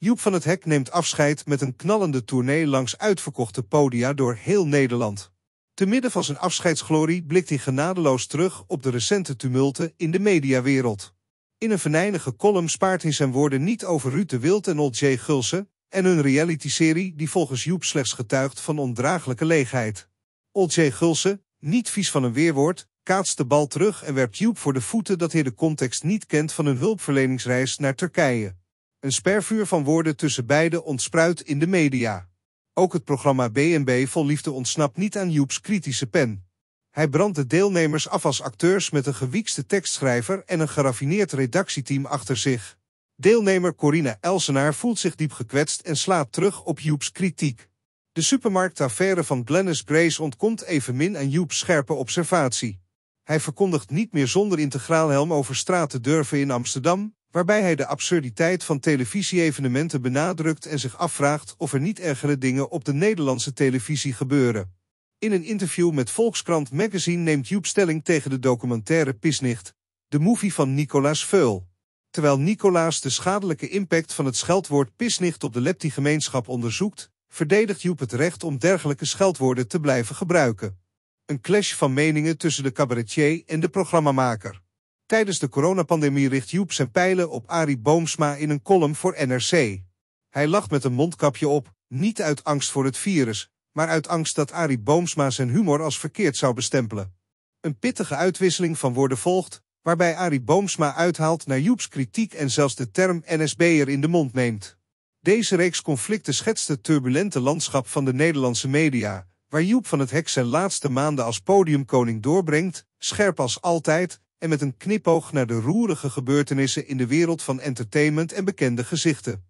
Joep van het Hek neemt afscheid met een knallende tournee langs uitverkochte podia door heel Nederland. Te midden van zijn afscheidsglorie blikt hij genadeloos terug op de recente tumulten in de mediawereld. In een venijnige column spaart hij zijn woorden niet over Ruud de Wild en Old J. Gulsen en hun realityserie die volgens Joep slechts getuigt van ondraaglijke leegheid. Old J. Gulsen, niet vies van een weerwoord, kaatst de bal terug en werpt Joep voor de voeten dat hij de context niet kent van een hulpverleningsreis naar Turkije. Een spervuur van woorden tussen beiden ontspruit in de media. Ook het programma BNB Vol Liefde ontsnapt niet aan Joeps kritische pen. Hij brandt de deelnemers af als acteurs met een gewiekste tekstschrijver en een geraffineerd redactieteam achter zich. Deelnemer Corina Elsenaar voelt zich diep gekwetst en slaat terug op Joeps kritiek. De supermarktaffaire van Glennis Grace ontkomt evenmin aan Joeps scherpe observatie. Hij verkondigt niet meer zonder integraalhelm over straat te durven in Amsterdam, waarbij hij de absurditeit van televisie-evenementen benadrukt en zich afvraagt of er niet ergere dingen op de Nederlandse televisie gebeuren. In een interview met Volkskrant Magazine neemt Joep stelling tegen de documentaire Pisnicht, de movie van Nicolaas Veul. Terwijl Nicolaas de schadelijke impact van het scheldwoord pisnicht op de Lepti-gemeenschap onderzoekt, verdedigt Joep het recht om dergelijke scheldwoorden te blijven gebruiken. Een clash van meningen tussen de cabaretier en de programmamaker. Tijdens de coronapandemie richt Joep zijn pijlen op Arie Boomsma in een column voor NRC. Hij lacht met een mondkapje op, niet uit angst voor het virus, maar uit angst dat Arie Boomsma zijn humor als verkeerd zou bestempelen. Een pittige uitwisseling van woorden volgt, waarbij Arie Boomsma uithaalt naar Joeps kritiek en zelfs de term NSB'er in de mond neemt. Deze reeks conflicten schetst het turbulente landschap van de Nederlandse media, waar Joep van het Hek zijn laatste maanden als podiumkoning doorbrengt, scherp als altijd, en met een knipoog naar de roerige gebeurtenissen in de wereld van entertainment en bekende gezichten.